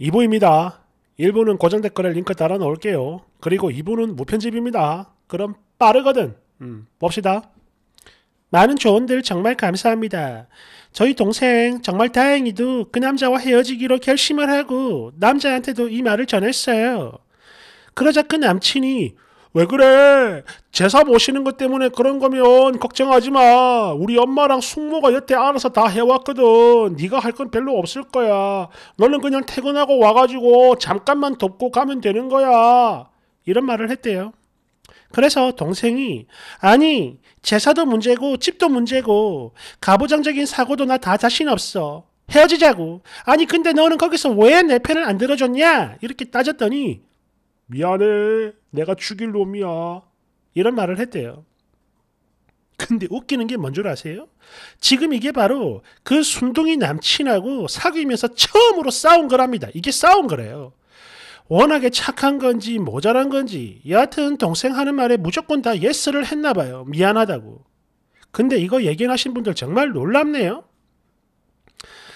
2부입니다. 1부는 고정 댓글에 링크 달아 놓을게요. 그리고 2부는 무편집입니다. 그럼 빠르거든. 음, 봅시다. 많은 조언들 정말 감사합니다. 저희 동생 정말 다행히도 그 남자와 헤어지기로 결심을 하고 남자한테도 이 말을 전했어요. 그러자 그 남친이 왜 그래? 제사 모시는 것 때문에 그런 거면 걱정하지 마. 우리 엄마랑 숙모가 여태 알아서 다 해왔거든. 네가 할 건 별로 없을 거야. 너는 그냥 퇴근하고 와가지고 잠깐만 돕고 가면 되는 거야. 이런 말을 했대요. 그래서 동생이 아니 제사도 문제고 집도 문제고 가부장적인 사고도 나 다 자신 없어. 헤어지자고. 아니 근데 너는 거기서 왜 내 편을 안 들어줬냐? 이렇게 따졌더니 미안해. 내가 죽일 놈이야. 이런 말을 했대요. 근데 웃기는 게 뭔 줄 아세요? 지금 이게 바로 그 순둥이 남친하고 사귀면서 처음으로 싸운 거랍니다. 이게 싸운 거래요. 워낙에 착한 건지 모자란 건지 여하튼 동생 하는 말에 무조건 다 예스를 했나 봐요. 미안하다고. 근데 이거 예견하신 분들 정말 놀랍네요.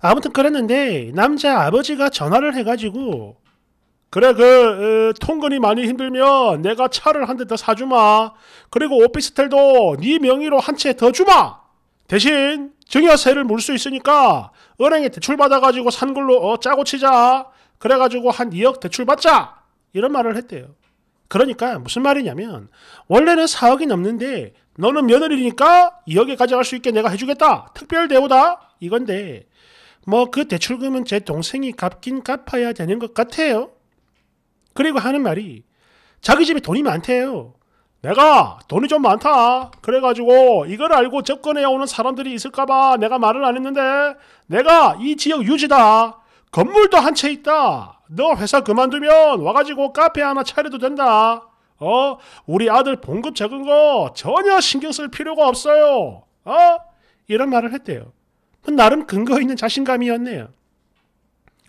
아무튼 그랬는데 남자 아버지가 전화를 해가지고 그래 그 에, 어, 통근이 많이 힘들면 내가 차를 한 대 더 사주마. 그리고 오피스텔도 네 명의로 한 채 더 주마. 대신 증여세를 물 수 있으니까 은행에 대출 받아가지고 산 걸로 어, 짜고 치자. 그래가지고 한 2억 대출 받자. 이런 말을 했대요. 그러니까 무슨 말이냐면 원래는 4억이 넘는데 너는 며느리니까 2억에 가져갈 수 있게 내가 해주겠다. 특별 대우다. 이건데 뭐 그 대출금은 제 동생이 갚긴 갚아야 되는 것 같아요. 그리고 하는 말이 자기 집에 돈이 많대요. 내가 돈이 좀 많다. 그래가지고 이걸 알고 접근해 오는 사람들이 있을까봐 내가 말을 안 했는데 내가 이 지역 유지다. 건물도 한 채 있다. 너 회사 그만두면 와가지고 카페 하나 차려도 된다. 어? 우리 아들 봉급 적은 거 전혀 신경 쓸 필요가 없어요. 어? 이런 말을 했대요. 나름 근거 있는 자신감이었네요.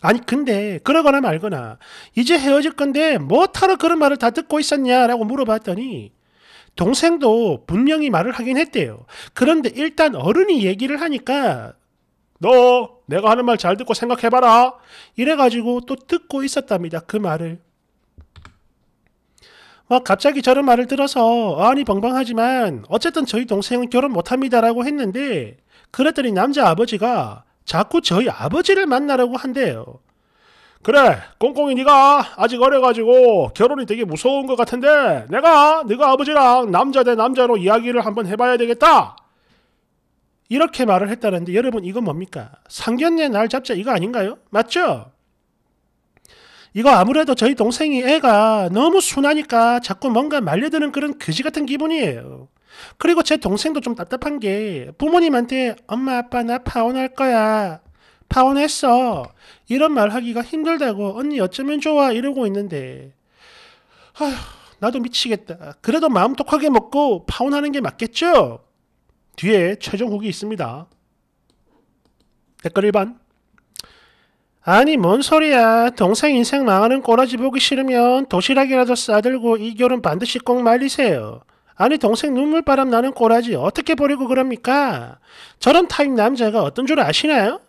아니 근데 그러거나 말거나 이제 헤어질 건데 뭐하러 그런 말을 다 듣고 있었냐라고 물어봤더니 동생도 분명히 말을 하긴 했대요. 그런데 일단 어른이 얘기를 하니까 너 내가 하는 말 잘 듣고 생각해봐라 이래가지고 또 듣고 있었답니다. 그 말을 갑자기 저런 말을 들어서 어안이 벙벙하지만 어쨌든 저희 동생은 결혼 못합니다라고 했는데 그랬더니 남자 아버지가 자꾸 저희 아버지를 만나라고 한대요. 그래, 꽁꽁이 네가 아직 어려가지고 결혼이 되게 무서운 것 같은데 내가 네가 아버지랑 남자 대 남자로 이야기를 한번 해봐야 되겠다. 이렇게 말을 했다는데 여러분 이건 뭡니까? 상견례 날 잡자 이거 아닌가요? 맞죠? 이거 아무래도 저희 동생이 애가 너무 순하니까 자꾸 뭔가 말려드는 그런 그지 같은 기분이에요. 그리고 제 동생도 좀 답답한 게 부모님한테 엄마 아빠 나 파혼할 거야. 파혼했어. 이런 말 하기가 힘들다고 언니 어쩌면 좋아 이러고 있는데 아휴 나도 미치겠다. 그래도 마음 독하게 먹고 파혼하는 게 맞겠죠? 뒤에 최종 후기 있습니다. 댓글 1번 아니 뭔 소리야 동생 인생 망하는 꼬라지 보기 싫으면 도시락이라도 싸들고 이 결혼 반드시 꼭 말리세요 아니 동생 눈물바람 나는 꼬라지 어떻게 버리고 그럽니까? 저런 타입 남자가 어떤 줄 아시나요?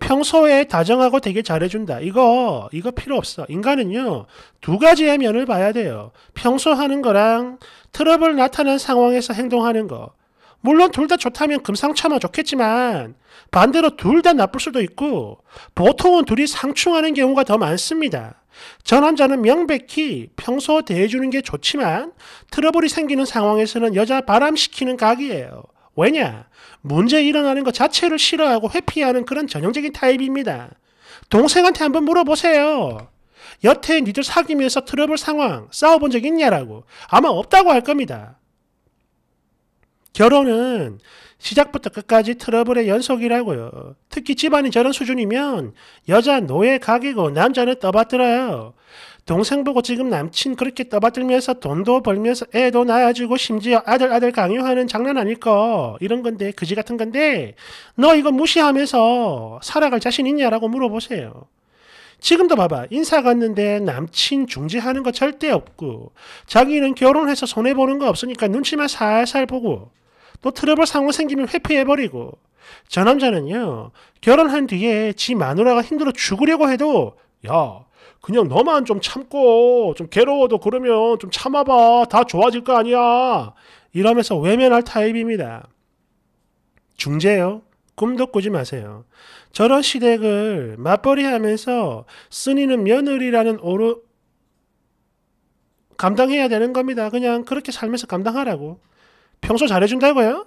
평소에 다정하고 되게 잘해준다. 이거 이거 필요 없어. 인간은요 두 가지의 면을 봐야 돼요. 평소 하는 거랑 트러블 나타난 상황에서 행동하는 거. 물론 둘 다 좋다면 금상첨화 좋겠지만 반대로 둘 다 나쁠 수도 있고 보통은 둘이 상충하는 경우가 더 많습니다. 전 환자는 명백히 평소 대해주는 게 좋지만 트러블이 생기는 상황에서는 여자 바람시키는 각이에요. 왜냐? 문제 일어나는 것 자체를 싫어하고 회피하는 그런 전형적인 타입입니다. 동생한테 한번 물어보세요. 여태 니들 사귀면서 트러블 상황 싸워본 적 있냐라고 아마 없다고 할 겁니다. 결혼은 시작부터 끝까지 트러블의 연속이라고요. 특히 집안이 저런 수준이면 여자 노예 가게고 남자는 떠받들어요. 동생 보고 지금 남친 그렇게 떠받들면서 돈도 벌면서 애도 낳아주고 심지어 아들 아들 강요하는 장난 아닐 까 이런 건데 그지 같은 건데 너 이거 무시하면서 살아갈 자신 있냐라고 물어보세요. 지금도 봐봐. 인사 갔는데 남친 중지하는 거 절대 없고, 자기는 결혼해서 손해보는 거 없으니까 눈치만 살살 보고, 또 트러블 상황 생기면 회피해버리고 저 남자는요 결혼한 뒤에 지 마누라가 힘들어 죽으려고 해도 야 그냥 너만 좀 참고 좀 괴로워도 그러면 좀 참아봐 다 좋아질 거 아니야 이러면서 외면할 타입입니다. 중재요. 꿈도 꾸지 마세요. 저런 시댁을 맞벌이하면서 쓰니는 며느리라는 오르 감당해야 되는 겁니다. 그냥 그렇게 살면서 감당하라고. 평소 잘해준다고요?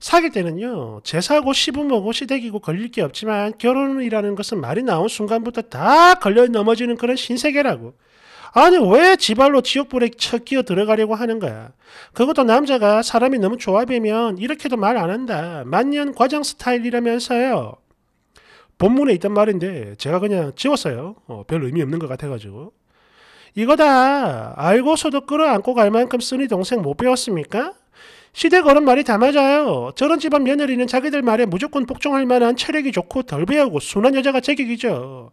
사귈 때는요, 제사고 시부모고 시댁이고 걸릴 게 없지만 결혼이라는 것은 말이 나온 순간부터 다 걸려 넘어지는 그런 신세계라고. 아니, 왜 지발로 지옥불에 척 끼어 들어가려고 하는 거야? 그것도 남자가 사람이 너무 조합이면 이렇게도 말 안 한다. 만년 과장 스타일이라면서요. 본문에 있단 말인데 제가 그냥 지웠어요. 어, 별 의미 없는 것 같아가지고. 이거다. 알고서도 끌어안고 갈 만큼 쓰니 동생 못 배웠습니까? 시대 걸음말이 다 맞아요. 저런 집안 며느리는 자기들 말에 무조건 복종할 만한 체력이 좋고 덜 배우고 순한 여자가 제격이죠.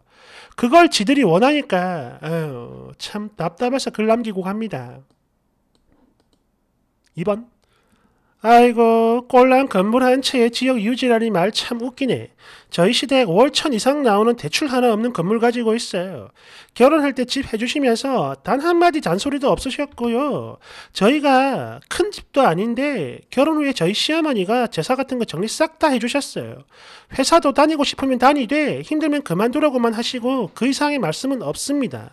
그걸 지들이 원하니까 아참 답답해서 글 남기고 갑니다. 2번 아이고 꼴랑 건물 한 채에 지역 유지라니 말 참 웃기네. 저희 시댁에 월천 이상 나오는 대출 하나 없는 건물 가지고 있어요. 결혼할 때 집 해주시면서 단 한마디 잔소리도 없으셨고요. 저희가 큰 집도 아닌데 결혼 후에 저희 시어머니가 제사 같은 거 정리 싹 다 해주셨어요. 회사도 다니고 싶으면 다니되 힘들면 그만두라고만 하시고 그 이상의 말씀은 없습니다.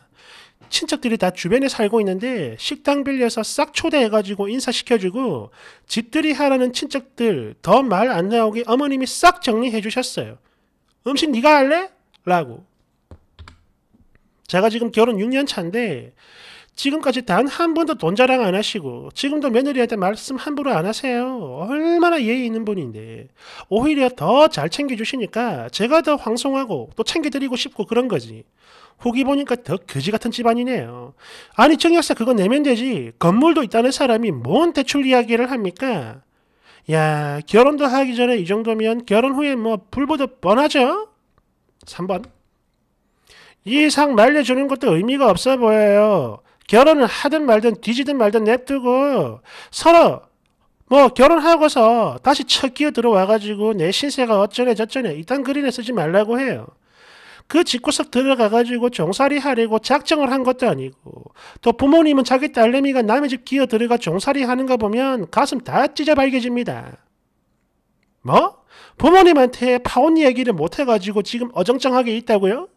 친척들이 다 주변에 살고 있는데 식당 빌려서 싹 초대해가지고 인사시켜주고 집들이 하라는 친척들 더 말 안 나오게 어머님이 싹 정리해 주셨어요. 음식 네가 할래? 라고. 제가 지금 결혼 6년 차인데 지금까지 단 한 번도 돈 자랑 안 하시고 지금도 며느리한테 말씀 함부로 안 하세요. 얼마나 예의 있는 분인데 오히려 더 잘 챙겨주시니까 제가 더 황송하고 또 챙겨드리고 싶고 그런 거지. 후기 보니까 더 거지 같은 집안이네요. 아니 청약사 그거 내면 되지. 건물도 있다는 사람이 뭔 대출 이야기를 합니까? 야 결혼도 하기 전에 이 정도면 결혼 후에 뭐 불보듯 뻔하죠? 3번 이 상 말려주는 것도 의미가 없어 보여요. 결혼을 하든 말든 뒤지든 말든 냅두고 서로 뭐 결혼하고서 다시 첫 기어 들어와가지고 내 신세가 어쩌네 저쩌네 이딴 글이나 쓰지 말라고 해요. 그 집구석 들어가가지고 종살이 하려고 작정을 한 것도 아니고 또 부모님은 자기 딸내미가 남의 집 기어 들어가 종살이 하는 거 보면 가슴 다 찢어 밝게집니다 뭐? 부모님한테 파혼 얘기를 못해가지고 지금 어정쩡하게 있다고요?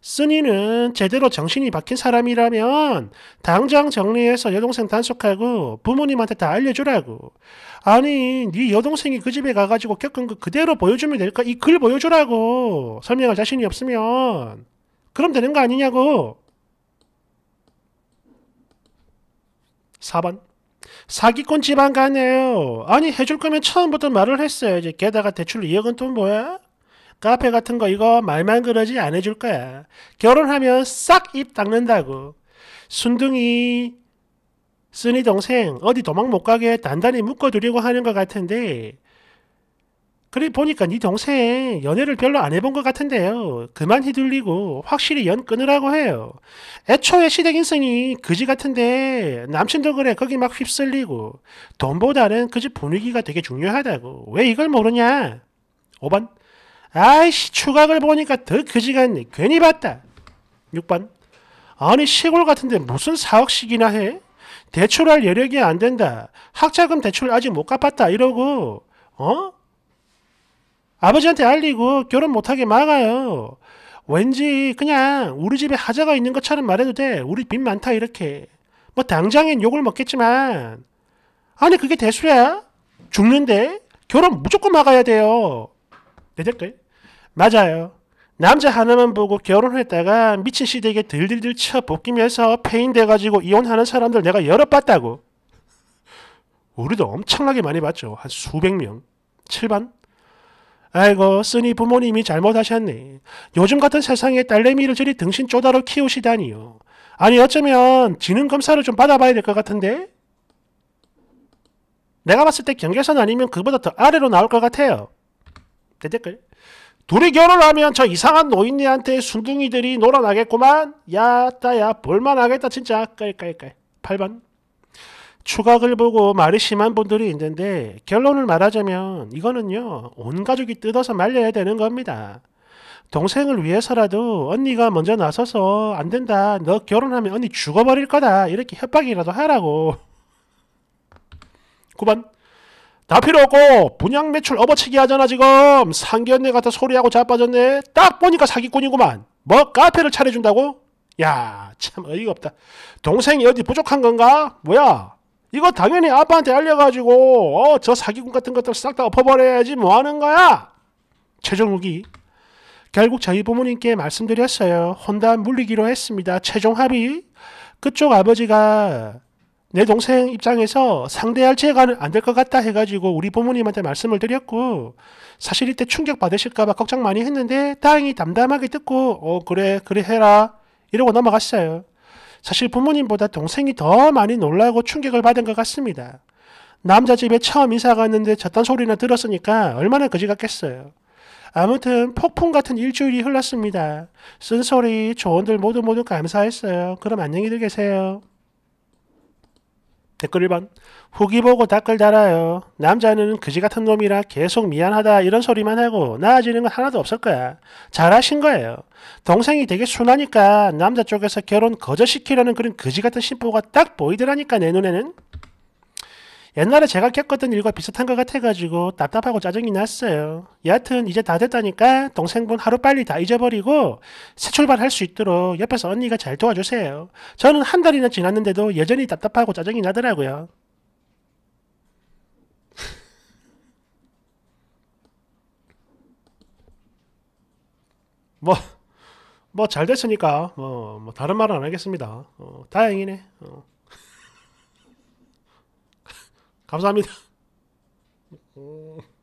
쓰니는 제대로 정신이 박힌 사람이라면 당장 정리해서 여동생 단속하고 부모님한테 다 알려주라고. 아니, 네 여동생이 그 집에 가가지고 겪은 거 그대로 보여주면 될까? 이 글 보여주라고. 설명할 자신이 없으면. 그럼 되는 거 아니냐고. 4번. 사기꾼 집안 가네요. 아니 해줄 거면 처음부터 말을 했어야지. 게다가 대출 2억은 또 뭐야? 카페 같은 거 이거 말만 그러지 안 해줄 거야. 결혼하면 싹 입 닦는다고. 순둥이 쓰니 동생 어디 도망 못 가게 단단히 묶어두려고 하는 것 같은데 그래 보니까 네 동생 연애를 별로 안 해본 것 같은데요. 그만 휘둘리고 확실히 연 끊으라고 해요. 애초에 시댁 인생이 그지 같은데 남친도 그래 거기 막 휩쓸리고 돈보다는 그 집 분위기가 되게 중요하다고. 왜 이걸 모르냐? 5번 아이씨 추각을 보니까 더 그지같네. 괜히 봤다. 6번 아니 시골 같은데 무슨 사억씩이나 해? 대출할 여력이 안 된다. 학자금 대출 아직 못 갚았다. 이러고 어? 아버지한테 알리고 결혼 못하게 막아요. 왠지 그냥 우리 집에 하자가 있는 것처럼 말해도 돼. 우리 빚 많다 이렇게. 뭐 당장엔 욕을 먹겠지만 아니 그게 대수야? 죽는데? 결혼 무조건 막아야 돼요. 내 댓글 맞아요. 남자 하나만 보고 결혼했다가 미친 시댁에 들들들 쳐 볶이면서 폐인돼가지고 이혼하는 사람들 내가 여러 봤다고. 우리도 엄청나게 많이 봤죠. 한 수백 명. 7반? 아이고 쓰니 부모님이 잘못하셨네. 요즘 같은 세상에 딸내미를 저리 등신 쪼다로 키우시다니요. 아니 어쩌면 지능 검사를 좀 받아봐야 될 것 같은데? 내가 봤을 때 경계선 아니면 그보다 더 아래로 나올 것 같아요. 대댓글. 둘이 결혼하면 저 이상한 노인네한테 순둥이들이 놀아나겠구만. 야따야 볼만하겠다 진짜. 깔깔깔. 8번. 추각을 보고 말이 심한 분들이 있는데 결론을 말하자면 이거는요. 온 가족이 뜯어서 말려야 되는 겁니다. 동생을 위해서라도 언니가 먼저 나서서 안 된다. 너 결혼하면 언니 죽어버릴 거다. 이렇게 협박이라도 하라고. 9번. 다 필요 없고 분양 매출 업어치기 하잖아 지금 상견례 같은 소리하고 자빠졌네 딱 보니까 사기꾼이구만 뭐 카페를 차려준다고? 야참 어이가 없다 동생이 어디 부족한 건가? 뭐야 이거 당연히 아빠한테 알려가지고 어저 사기꾼 같은 것들 싹 다 엎어버려야지 뭐하는 거야? 최종욱이 결국 저희 부모님께 말씀드렸어요. 혼담 물리기로 했습니다. 최종 합의 그쪽 아버지가 내 동생 입장에서 상대할 제가 안 될 것 같다 해가지고 우리 부모님한테 말씀을 드렸고 사실 이때 충격 받으실까봐 걱정 많이 했는데 다행히 담담하게 듣고 어 그래 그래 해라 이러고 넘어갔어요. 사실 부모님보다 동생이 더 많이 놀라고 충격을 받은 것 같습니다. 남자 집에 처음 이사 갔는데 저딴 소리나 들었으니까 얼마나 거지 같겠어요. 아무튼 폭풍 같은 일주일이 흘렀습니다. 쓴소리, 조언들 모두 모두 감사했어요. 그럼 안녕히 들 계세요. 댓글 1번 후기 보고 댓글 달아요. 남자는 그지 같은 놈이라 계속 미안하다 이런 소리만 하고 나아지는 건 하나도 없을 거야. 잘하신 거예요. 동생이 되게 순하니까 남자 쪽에서 결혼 거절시키려는 그런 그지 같은 심보가 딱 보이더라니까 내 눈에는. 옛날에 제가 겪었던 일과 비슷한 것 같아가지고 답답하고 짜증이 났어요. 여하튼 이제 다 됐다니까 동생분 하루빨리 다 잊어버리고 새 출발할 수 있도록 옆에서 언니가 잘 도와주세요. 저는 한 달이나 지났는데도 여전히 답답하고 짜증이 나더라고요. 뭐, 뭐 잘 됐으니까 뭐, 뭐 다른 말은 안 하겠습니다. 어, 다행이네. 어. 감사합니다. 음.